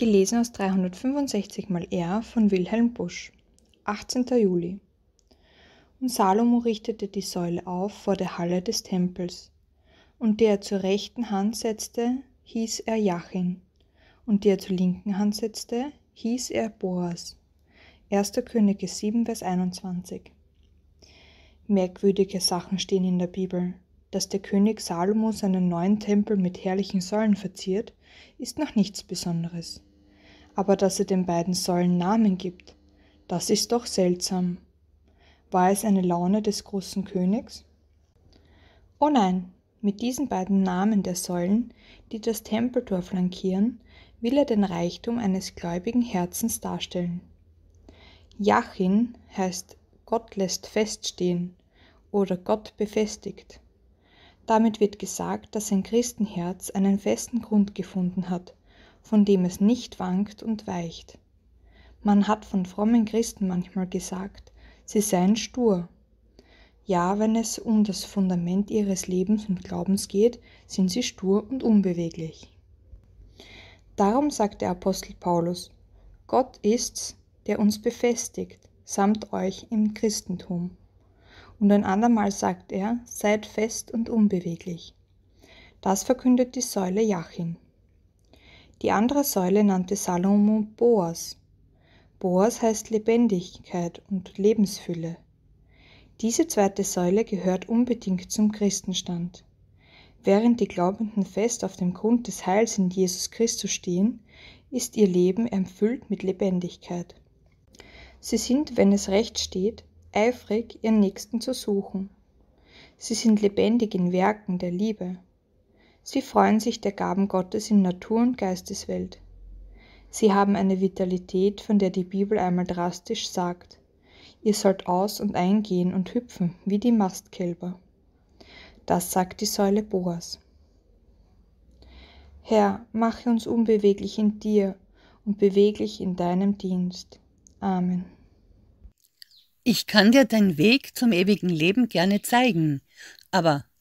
Gelesen aus 365 mal R von Wilhelm Busch. 18. Juli. Und Salomo richtete die Säule auf vor der Halle des Tempels. Und die er zur rechten Hand setzte, hieß er Jachin. Und die er zur linken Hand setzte, hieß er Boas. 1. Könige 7, Vers 21. Merkwürdige Sachen stehen in der Bibel. Dass der König Salomo seinen neuen Tempel mit herrlichen Säulen verziert, ist noch nichts Besonderes aber dass er den beiden Säulen Namen gibt, das ist doch seltsam. War es eine Laune des großen Königs? Oh nein, mit diesen beiden Namen der Säulen, die das Tempeltor flankieren, will er den Reichtum eines gläubigen Herzens darstellen. Jachin heißt Gott lässt feststehen oder Gott befestigt. Damit wird gesagt, dass ein Christenherz einen festen Grund gefunden hat von dem es nicht wankt und weicht. Man hat von frommen Christen manchmal gesagt, sie seien stur. Ja, wenn es um das Fundament ihres Lebens und Glaubens geht, sind sie stur und unbeweglich. Darum sagt der Apostel Paulus, Gott ist's, der uns befestigt, samt euch im Christentum. Und ein andermal sagt er, seid fest und unbeweglich. Das verkündet die Säule Jachin. Die andere Säule nannte Salomo Boas. Boas heißt Lebendigkeit und Lebensfülle. Diese zweite Säule gehört unbedingt zum Christenstand. Während die Glaubenden fest auf dem Grund des Heils in Jesus Christus stehen, ist ihr Leben erfüllt mit Lebendigkeit. Sie sind, wenn es recht steht, eifrig, ihren Nächsten zu suchen. Sie sind lebendig in Werken der Liebe. Sie freuen sich der Gaben Gottes in Natur und Geisteswelt. Sie haben eine Vitalität, von der die Bibel einmal drastisch sagt, ihr sollt aus und eingehen und hüpfen wie die Mastkälber. Das sagt die Säule Boas. Herr, mache uns unbeweglich in dir und beweglich in deinem Dienst. Amen. Ich kann dir deinen Weg zum ewigen Leben gerne zeigen, aber